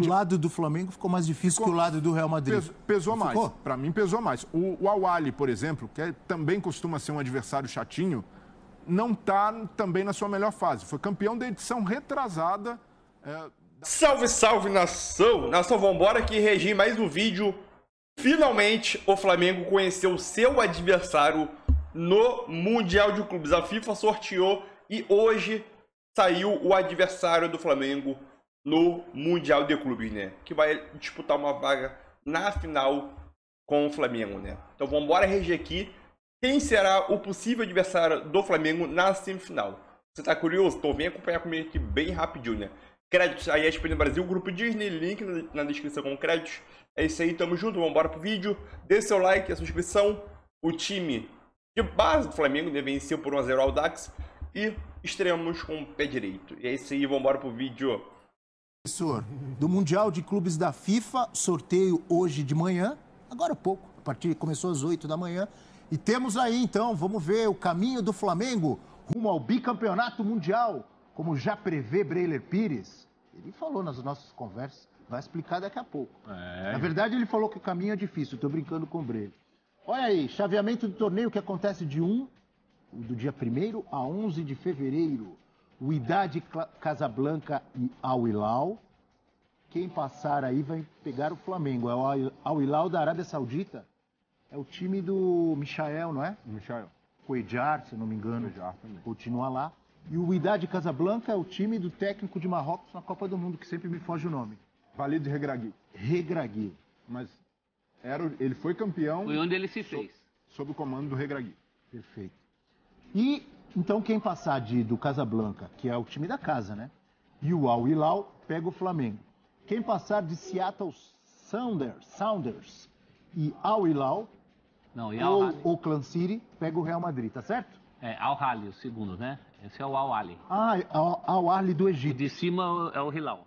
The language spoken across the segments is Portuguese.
Entende? O lado do Flamengo ficou mais difícil ficou... que o lado do Real Madrid. Pesou, pesou mais. Para mim, pesou mais. O, o Awali, por exemplo, que é, também costuma ser um adversário chatinho, não está também na sua melhor fase. Foi campeão da edição retrasada. É... Salve, salve, nação! Nação, vambora que regi mais um vídeo. Finalmente, o Flamengo conheceu seu adversário no Mundial de Clubes. A FIFA sorteou e hoje saiu o adversário do Flamengo no Mundial de Clubes, né? Que vai disputar uma vaga na final com o Flamengo, né? Então vamos embora reger aqui quem será o possível adversário do Flamengo na semifinal. Você tá curioso? Então vem acompanhar comigo aqui bem rapidinho, né? Créditos aí ESPN no Brasil, grupo Disney, link na descrição com créditos. É isso aí, tamo junto, vamos embora pro vídeo. Dê seu like, a subscrição. O time de base do Flamengo né, venceu por 1x0 ao Dax e estreamos com o pé direito. E é isso aí, vamos embora pro vídeo. Professor, do Mundial de Clubes da FIFA, sorteio hoje de manhã, agora há pouco, a partir começou às 8 da manhã. E temos aí então, vamos ver o caminho do Flamengo rumo ao bicampeonato mundial, como já prevê Breiler Pires. Ele falou nas nossas conversas, vai explicar daqui a pouco. É. Na verdade, ele falou que o caminho é difícil, estou brincando com o Breiler. Olha aí, chaveamento do torneio que acontece de 1, do dia 1 a 11 de fevereiro o Idade Casablanca e Al Hilal. Quem passar aí vai pegar o Flamengo. É Al Hilal da Arábia Saudita. É o time do Michael, não é? Michael. Coedjar, se não me engano. Coedjar também. Continua lá. E o Idade Casablanca é o time do técnico de Marrocos na Copa do Mundo, que sempre me foge o nome. Valido Regragui. Regragui. Mas era, ele foi campeão. Foi onde ele se so, fez. Sob o comando do Regragui. Perfeito. E então quem passar de, do Casablanca, que é o time da casa, né? E o Al Hilal pega o Flamengo. Quem passar de Seattle Sounders, Sounders e Al Hilal Não, e Al ou Oakland City pega o Real Madrid, tá certo? É, Al Hali, o segundo, né? Esse é o Al Ali. Ah, Al, Ali do Egito. E de cima é o Hilal.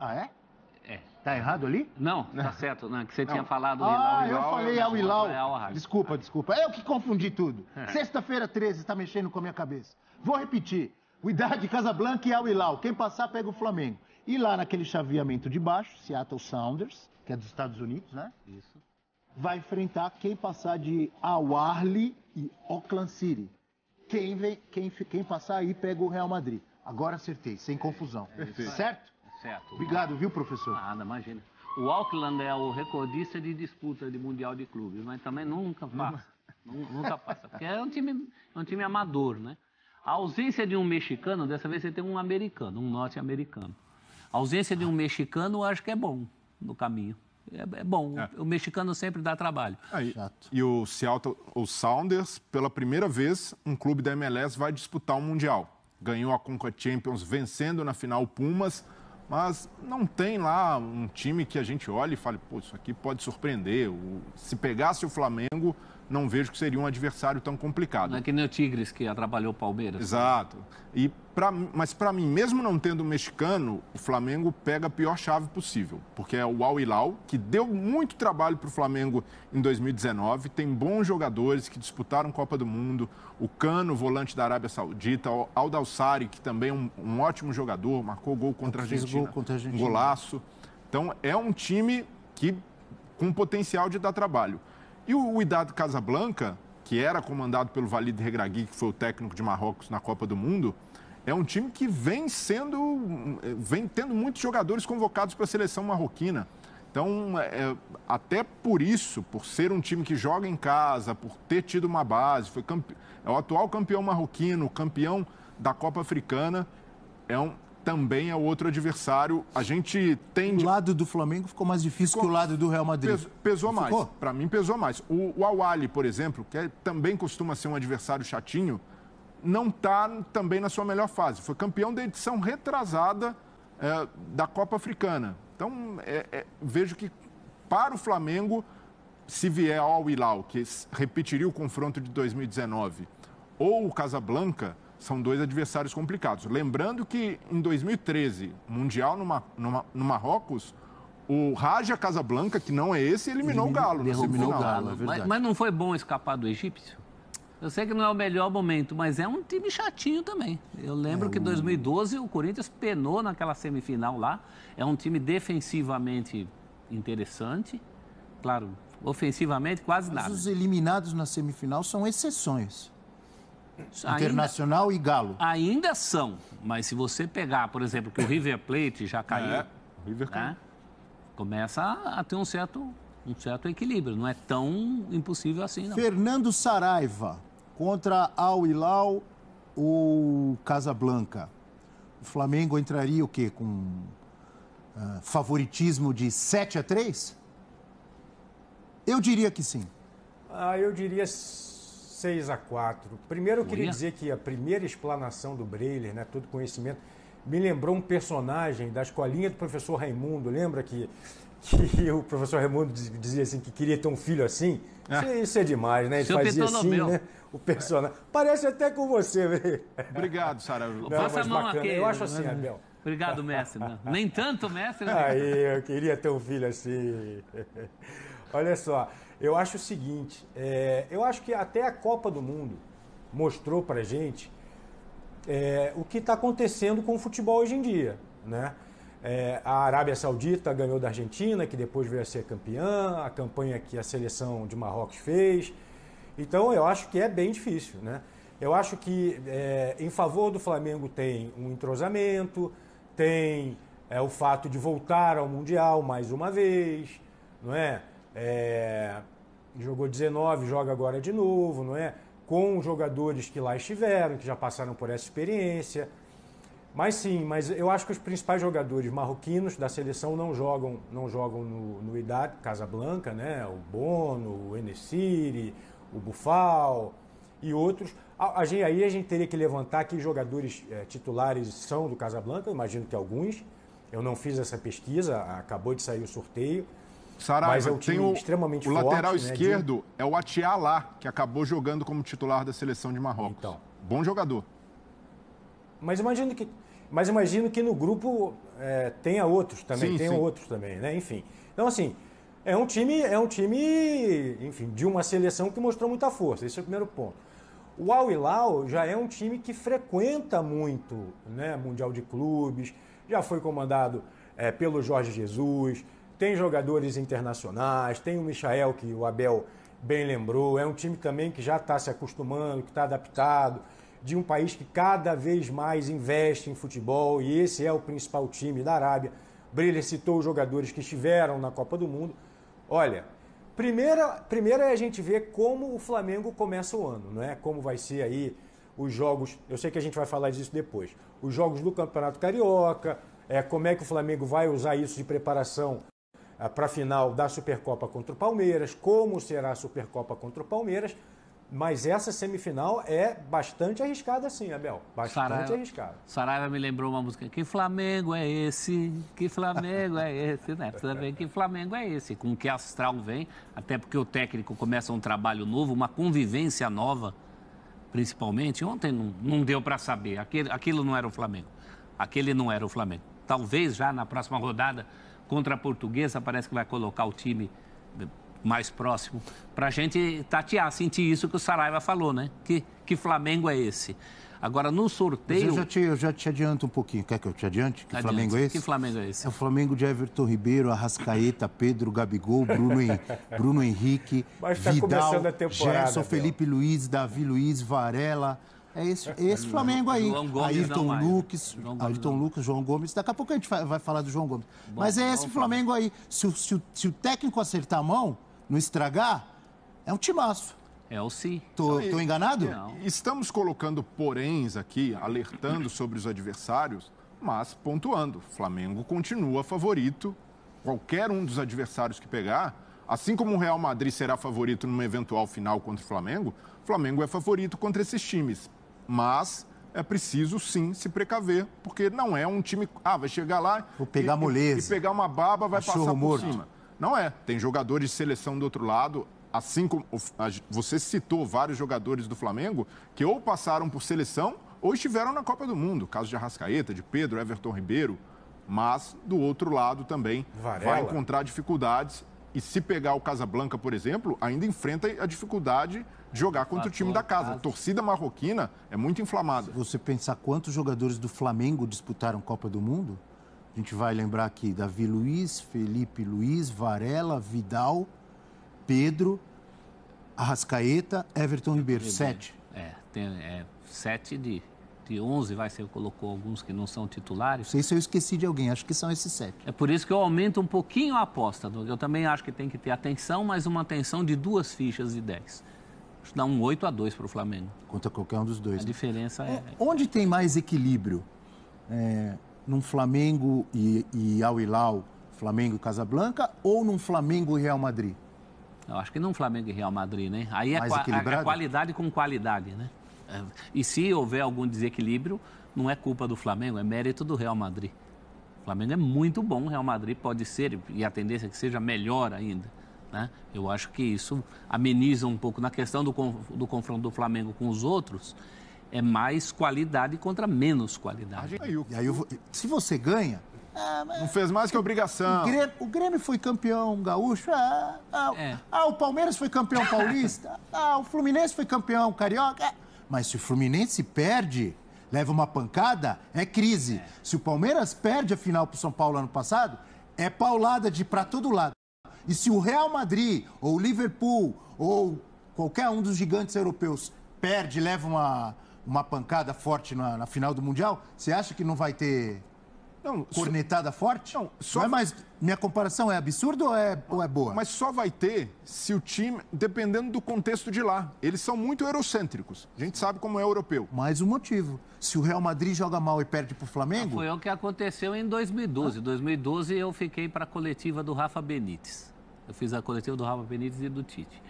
Ah, é? Tá errado ali? Não, tá certo, não né, Que você tinha falado Ah, eu falei é ao Ilau. Desculpa, desculpa. É eu que confundi tudo. É. Sexta-feira 13 está mexendo com a minha cabeça. Vou repetir. O Idade, Casablanca e Al Hilal. Quem passar, pega o Flamengo. E lá naquele chaveamento de baixo, Seattle Sounders, que é dos Estados Unidos, né? Isso. Vai enfrentar quem passar de Awarli e Oakland City. Quem, vem, quem, quem passar aí pega o Real Madrid. Agora acertei, sem confusão. certo? Certo. Obrigado, viu, professor? Nada, imagina. O Auckland é o recordista de disputa de Mundial de Clubes, mas também nunca passa. Nunca, nunca passa. Porque é um, time, é um time amador, né? A ausência de um mexicano, dessa vez você tem um americano, um norte-americano. A ausência de um mexicano, eu acho que é bom no caminho. É, é bom, é. o mexicano sempre dá trabalho. Aí, e o Seattle, o Sounders, pela primeira vez, um clube da MLS vai disputar o um Mundial. Ganhou a Conca Champions vencendo na final o Pumas mas não tem lá um time que a gente olhe e fale, pô, isso aqui pode surpreender. se pegasse o Flamengo, não vejo que seria um adversário tão complicado. Não é que nem o Tigres que atrapalhou o Palmeiras. Exato. E pra, mas para mim, mesmo não tendo mexicano, o Flamengo pega a pior chave possível, porque é o Al Hilal, que deu muito trabalho para o Flamengo em 2019, tem bons jogadores que disputaram Copa do Mundo, o Cano, volante da Arábia Saudita, o Aldalsari, que também é um, um ótimo jogador, marcou gol contra, a Argentina, gol contra a Argentina, um golaço. Então é um time que com potencial de dar trabalho. E o, Idade Casablanca, que era comandado pelo Valide Regragui, que foi o técnico de Marrocos na Copa do Mundo, é um time que vem sendo, vem tendo muitos jogadores convocados para a seleção marroquina. Então, é, é, até por isso, por ser um time que joga em casa, por ter tido uma base, foi campe... é o atual campeão marroquino, campeão da Copa Africana, é um, também é outro adversário. A gente tem. O lado do Flamengo ficou mais difícil ficou... que o lado do Real Madrid. Pesou, mais. Para mim, pesou mais. O, o Awali, por exemplo, que é, também costuma ser um adversário chatinho, não está também na sua melhor fase. Foi campeão da edição retrasada é, da Copa Africana. Então, é, é vejo que para o Flamengo, se vier ao Hilal, que repetiria o confronto de 2019, ou o Casablanca são dois adversários complicados. Lembrando que em 2013, Mundial no, no, no Marrocos, o Raja Casablanca, que não é esse, eliminou o Galo. o Galo, é mas, mas, não foi bom escapar do egípcio? Eu sei que não é o melhor momento, mas é um time chatinho também. Eu lembro é, que em 2012 o Corinthians penou naquela semifinal lá. É um time defensivamente interessante. Claro, ofensivamente quase mas nada. Os eliminados na semifinal são exceções. Internacional ainda, e Galo. Ainda são, mas se você pegar, por exemplo, que o River Plate já caiu, é, River né, caiu. Né? começa a ter um certo, um certo equilíbrio. Não é tão impossível assim, não. Fernando Saraiva contra Al Hilal ou Casablanca. O Flamengo entraria o quê? Com uh, favoritismo de 7 a 3? Eu diria que sim. Ah, eu diria 6 a 4 Primeiro eu queria dizer que a primeira explanação do Breiler, né, todo conhecimento, me lembrou um personagem da escolinha do professor Raimundo. Lembra que, que o professor Raimundo dizia assim que queria ter um filho assim? É. É, isso é demais, né? Ele fazia assim, né? O personagem. É. Parece até com você, Breiler. Né? Obrigado, Sara. Passa a mão bacana. aqui. Eu acho assim, Abel. Obrigado, mestre. Nem tanto, mestre. Né? Aí, eu queria ter um filho assim. Olha só. Eu acho o seguinte, é, eu acho que até a Copa do Mundo mostrou pra gente é, o que está acontecendo com o futebol hoje em dia, né? É, a Arábia Saudita ganhou da Argentina, que depois veio a ser campeã, a campanha que a seleção de Marrocos fez. Então eu acho que é bem difícil, né? Eu acho que é, em favor do Flamengo tem um entrosamento, tem é, o fato de voltar ao Mundial mais uma vez, não é? É, jogou 19, joga agora de novo, não é? Com jogadores que lá estiveram, que já passaram por essa experiência. Mas sim, mas eu acho que os principais jogadores marroquinos da seleção não jogam, não jogam no, no Idade, Casablanca, né? O Bono, o Enesiri, o Bufal e outros. A, a, aí a gente teria que levantar que jogadores é, titulares são do Casablanca, imagino que alguns. Eu não fiz essa pesquisa, acabou de sair o sorteio. Saraiva, Mas é um tem o, extremamente o forte, lateral né, esquerdo de... é o Atialá, que acabou jogando como titular da seleção de Marrocos. Então. Bom jogador. Mas imagino que, mas imagino que no grupo é, tenha outros também, sim, tenha sim. outros também, né? Enfim. Então, assim, é um time, é um time, enfim, de uma seleção que mostrou muita força. Esse é o primeiro ponto. O Al Hilal já é um time que frequenta muito, né, Mundial de Clubes, já foi comandado é, pelo Jorge Jesus, tem jogadores internacionais, tem o Michael, que o Abel bem lembrou, é um time também que já está se acostumando, que está adaptado, de um país que cada vez mais investe em futebol, e esse é o principal time da Arábia. Briller citou os jogadores que estiveram na Copa do Mundo. Olha, primeira, primeiro é a gente ver como o Flamengo começa o ano, não é? Como vai ser aí os jogos. Eu sei que a gente vai falar disso depois. Os jogos do Campeonato Carioca, é, como é que o Flamengo vai usar isso de preparação para a final da Supercopa contra o Palmeiras, como será a Supercopa contra o Palmeiras. Mas essa semifinal é bastante arriscada, sim, Abel. Bastante Saraiva, arriscada. Saraiva me lembrou uma música. Que Flamengo é esse? Que Flamengo é esse? né? Precisa ver que Flamengo é esse. Com que astral vem, até porque o técnico começa um trabalho novo, uma convivência nova, principalmente. Ontem não, não deu para saber. aquilo não era o Flamengo. Aquele não era o Flamengo. Talvez já na próxima rodada Contra a Portuguesa, parece que vai colocar o time mais próximo, para a gente tatear, sentir isso que o Saraiva falou, né? Que, que Flamengo é esse? Agora, no sorteio. Mas eu, já te, eu já te adianto um pouquinho. Quer que eu te adiante? Que adiante. Flamengo é esse? Que Flamengo é esse? É o Flamengo de Everton Ribeiro, Arrascaeta, Pedro, Gabigol, Bruno, Bruno Henrique, Mas tá Vidal, Gerson, Felipe Luiz, Davi Luiz, Varela é esse, é, esse Flamengo aí. Ayrton Lucas, João Gomes Ayrton Lucas, João Gomes. Daqui a pouco a gente vai, falar do João Gomes. Bom, Mas é esse Flamengo aí. Se, se, se, o técnico acertar a mão, não estragar, é um timaço. É o sim. Tô, enganado? Não. Estamos colocando poréns aqui, alertando sobre os adversários, mas pontuando. Flamengo continua favorito. Qualquer um dos adversários que pegar, assim como o Real Madrid será favorito numa eventual final contra o Flamengo, Flamengo é favorito contra esses times mas é preciso sim se precaver, porque não é um time. Ah, vai chegar lá. Vou pegar e, moleza. E pegar uma baba, vai passar por cima. Não é. Tem jogadores de seleção do outro lado, assim como você citou vários jogadores do Flamengo, que ou passaram por seleção ou estiveram na Copa do Mundo. Caso de Arrascaeta, de Pedro, Everton Ribeiro. Mas, do outro lado também, Varela. vai encontrar dificuldades e se pegar o Casablanca, por exemplo, ainda enfrenta a dificuldade de jogar contra o time da casa. A torcida marroquina é muito inflamada. Se você pensar quantos jogadores do Flamengo disputaram Copa do Mundo, a gente vai lembrar aqui Davi Luiz, Felipe Luiz, Varela, Vidal, Pedro, Arrascaeta, Everton Ribeiro. Sete. É, tem, é sete de sete, onze, vai, ser colocou alguns que não são titulares. Sei se eu esqueci de alguém, acho que são esses sete. É por isso que eu aumento um pouquinho a aposta. Eu também acho que tem que ter atenção, mas uma atenção de duas fichas de 10. Acho que dá um 8 a 2 para o Flamengo. Contra qualquer um dos dois. A né? diferença é... é... Onde tem mais equilíbrio? É, num Flamengo e, e Al Hilal, Flamengo e Casablanca, ou num Flamengo e Real Madrid? Eu acho que não Flamengo e Real Madrid, né? Aí é a, a, qualidade com qualidade, né? E se houver algum desequilíbrio, não é culpa do Flamengo, é mérito do Real Madrid. O Flamengo é muito bom, o Real Madrid pode ser, e a tendência é que seja melhor ainda. Né? Eu acho que isso ameniza um pouco. Na questão do, do confronto do Flamengo com os outros, é mais qualidade contra menos qualidade. e aí eu... se você ganha, ah, mas... Não fez mais que obrigação. O Grêmio, o Grêmio foi campeão gaúcho. Ah, ah, é. ah, o Palmeiras foi campeão paulista. ah, o Fluminense foi campeão carioca. Mas se o Fluminense perde, leva uma pancada, é crise. É. Se o Palmeiras perde a final para o São Paulo ano passado, é paulada de para todo lado. E se o Real Madrid ou o Liverpool ou qualquer um dos gigantes europeus perde, leva uma, uma pancada forte na, na final do Mundial, você acha que não vai ter não, cornetada só... forte? Não, só... Não é mais... Minha comparação é absurda ou é, ou é boa? Mas só vai ter se o time, dependendo do contexto de lá. Eles são muito eurocêntricos. A gente sabe como é europeu. Mais um motivo. Se o Real Madrid joga mal e perde para o Flamengo... Ah, foi o que aconteceu em 2012. Em ah. 2012 eu fiquei para a coletiva do Rafa Benítez. Eu fiz a coletiva do Rafa Benítez e do Tite.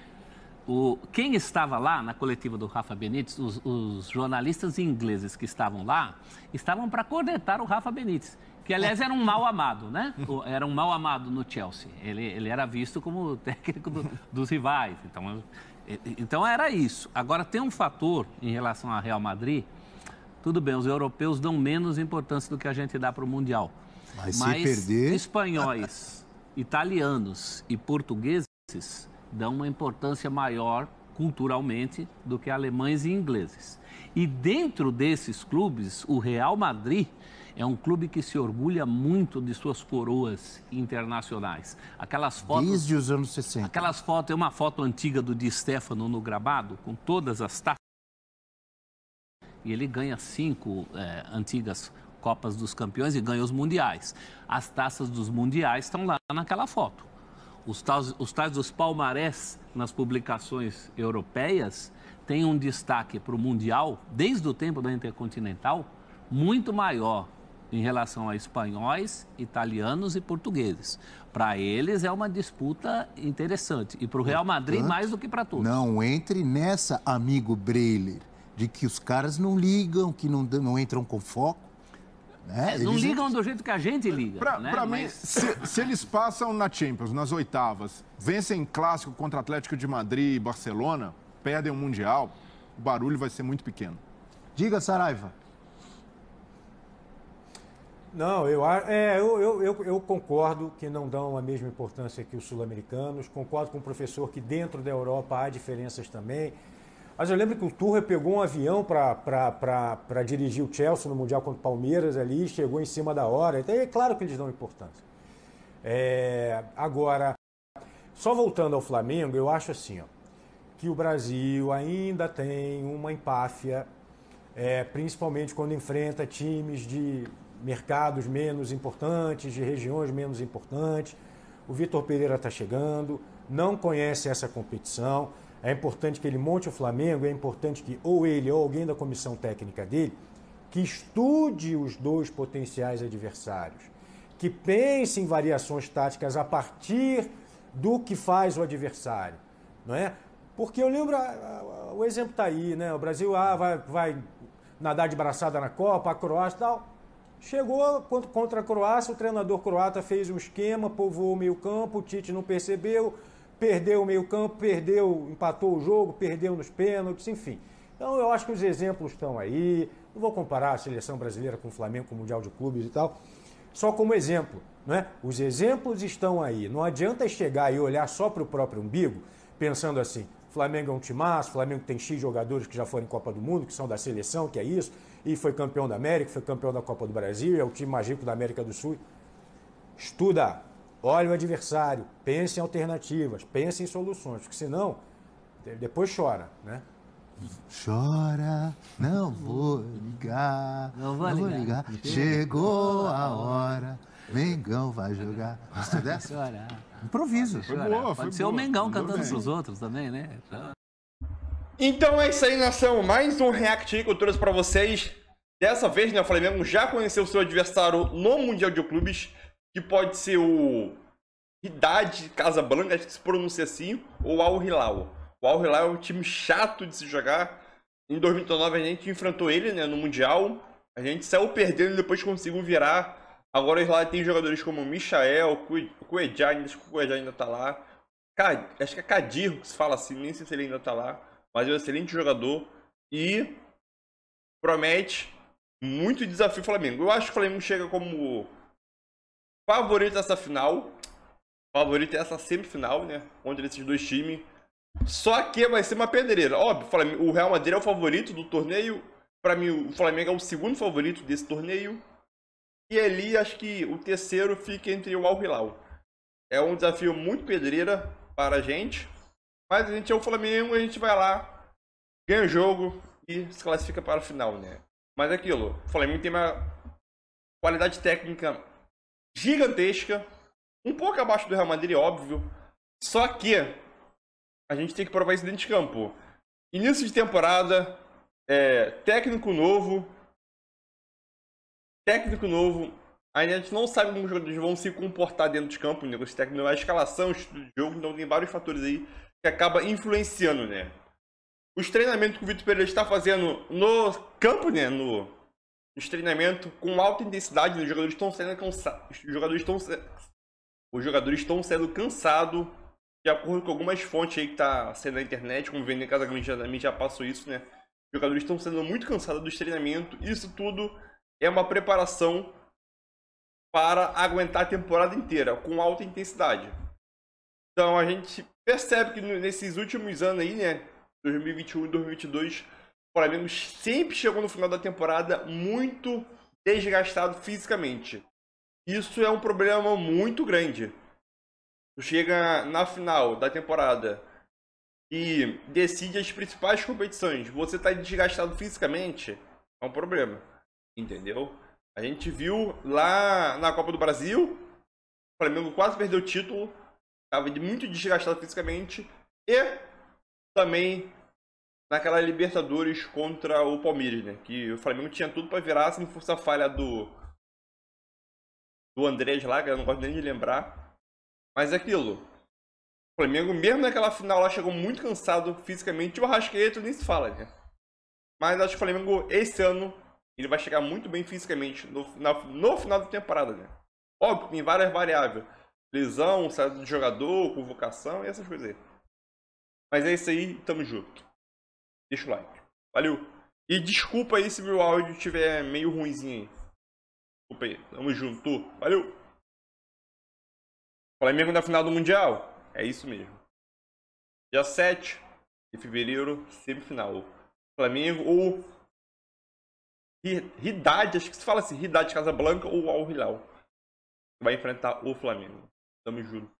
O, quem estava lá na coletiva do Rafa Benítez, os, os jornalistas ingleses que estavam lá, estavam para cornetar o Rafa Benítez, que aliás era um mal amado, né? Era um mal amado no Chelsea. Ele, ele era visto como técnico do, dos rivais. Então, então era isso. Agora tem um fator em relação ao Real Madrid. Tudo bem, os europeus dão menos importância do que a gente dá para o Mundial. Mas, Mas se perder... espanhóis, italianos e portugueses dão uma importância maior culturalmente do que alemães e ingleses. E dentro desses clubes, o Real Madrid é um clube que se orgulha muito de suas coroas internacionais. Aquelas fotos. Desde os anos 60. Aquelas fotos, é uma foto antiga do Di Stefano no gravado, com todas as taças. E ele ganha cinco é, antigas Copas dos Campeões e ganha os mundiais. As taças dos mundiais estão lá naquela foto os tais, os tais dos palmarés nas publicações europeias têm um destaque para o mundial, desde o tempo da Intercontinental, muito maior em relação a espanhóis, italianos e portugueses. Para eles é uma disputa interessante e para o Real Madrid mais do que para todos. Não entre nessa, amigo Breiler, de que os caras não ligam, que não, não entram com foco. Né? não ligam do jeito que a gente liga. Para né? mim, Mas... se, se, eles passam na Champions, nas oitavas, vencem clássico contra Atlético de Madrid e Barcelona, perdem o Mundial, o barulho vai ser muito pequeno. Diga, Saraiva. Não, eu, é, eu, eu, eu concordo que não dão a mesma importância que os sul-americanos. Concordo com o professor que dentro da Europa há diferenças também. Mas eu lembro que o Turra pegou um avião para dirigir o Chelsea no Mundial contra o Palmeiras ali, chegou em cima da hora. Então é claro que eles dão importância. É, agora, só voltando ao Flamengo, eu acho assim, ó, que o Brasil ainda tem uma empáfia, é, principalmente quando enfrenta times de mercados menos importantes, de regiões menos importantes. O Vitor Pereira está chegando, não conhece essa competição é importante que ele monte o Flamengo, é importante que ou ele ou alguém da comissão técnica dele que estude os dois potenciais adversários, que pense em variações táticas a partir do que faz o adversário, não é? Porque eu lembro, o exemplo está aí, né? O Brasil ah, vai, vai nadar de braçada na Copa, a Croácia tal. Chegou contra a Croácia, o treinador croata fez um esquema, povoou o meio campo, o Tite não percebeu, perdeu o meio-campo, perdeu, empatou o jogo, perdeu nos pênaltis, enfim. Então eu acho que os exemplos estão aí. Não vou comparar a seleção brasileira com o Flamengo, com o Mundial de Clubes e tal. Só como exemplo, né? Os exemplos estão aí. Não adianta chegar e olhar só para o próprio umbigo, pensando assim: Flamengo é um timaço, Flamengo tem X jogadores que já foram em Copa do Mundo, que são da seleção, que é isso, e foi campeão da América, foi campeão da Copa do Brasil, é o time mais rico da América do Sul. Estuda, olhe o adversário, pense em alternativas, pense em soluções, porque senão depois chora, né? Chora, não vou ligar, não vou, não ligar. vou ligar. Chegou a hora, Mengão vai jogar. Você dessa? Chorar. Improviso. Foi boa, foi Pode ser boa. o Mengão cantando para os outros também, né? Então é isso aí, nação. Mais um React que eu trouxe para vocês. Dessa vez, né, o Flamengo já conheceu seu adversário no Mundial de Clubes que pode ser o Idade Casablanca, acho que se pronuncia assim, ou Al Hilal. O Al Hilal é um time chato de se jogar. Em 2009 a gente enfrentou ele né, no Mundial. A gente saiu perdendo e depois conseguiu virar. Agora lá tem jogadores como Michael, Cuejá, acho que o Cuejá ainda tá lá. Acho que é Cadir que se fala assim, nem sei se ele ainda tá lá. Mas é um excelente jogador e promete muito desafio Flamengo. Eu acho que o Flamengo chega como favorito essa final. Favorito dessa é essa semifinal, né? Onde esses dois times. Só que vai ser uma pedreira. Óbvio, o Real Madrid é o favorito do torneio. Para mim, o Flamengo é o segundo favorito desse torneio. E ali, acho que o terceiro fica entre o Al Hilal. É um desafio muito pedreira para a gente. Mas a gente é o Flamengo, a gente vai lá, ganha o jogo e se classifica para a final, né? Mas é aquilo, o Flamengo tem uma qualidade técnica gigantesca, um pouco abaixo do Real Madrid, óbvio. Só que a gente tem que provar isso dentro de campo. Início de temporada, é, técnico novo, técnico novo, ainda a gente não sabe como os jogadores vão se comportar dentro de campo, o negócio técnico, a escalação, o estudo de jogo, então tem vários fatores aí que acaba influenciando, né? Os treinamentos que o Vitor Pereira está fazendo no campo, né? No, de treinamento com alta intensidade, os jogadores estão sendo cansados. Os jogadores estão os jogadores estão sendo cansados, de acordo com algumas fontes aí que tá sendo na internet, como vendo em casa grande já passou isso, né? Os jogadores estão sendo muito cansados do treinamento, Isso tudo é uma preparação para aguentar a temporada inteira com alta intensidade. Então a gente percebe que nesses últimos anos aí, né, 2021 e 2022 Flamengo sempre chegou no final da temporada muito desgastado fisicamente. Isso é um problema muito grande. Tu chega na final da temporada e decide as principais competições, você está desgastado fisicamente, é um problema. Entendeu? A gente viu lá na Copa do Brasil, o Flamengo quase perdeu o título, estava muito desgastado fisicamente e também naquela Libertadores contra o Palmeiras, né? Que o Flamengo tinha tudo para virar se não fosse a falha do do Andrés lá, que eu não gosto nem de lembrar. Mas é aquilo. O Flamengo, mesmo naquela final lá, chegou muito cansado fisicamente. O Arrasqueto nem se fala, né? Mas acho que o Flamengo, esse ano, ele vai chegar muito bem fisicamente no, na, no final da temporada, né? Óbvio, tem várias variáveis. Lesão, saída de jogador, convocação e essas coisas aí. Mas é isso aí, tamo junto deixa o like. Valeu! E desculpa aí se meu áudio estiver meio ruimzinho aí. Desculpa aí. Tamo junto. Valeu! Flamengo na final do Mundial. É isso mesmo. Dia 7 de fevereiro, semifinal. Flamengo ou Ridade, acho que se fala assim, Ridade Casablanca ou Al Hilal. Vai enfrentar o Flamengo. Tamo junto.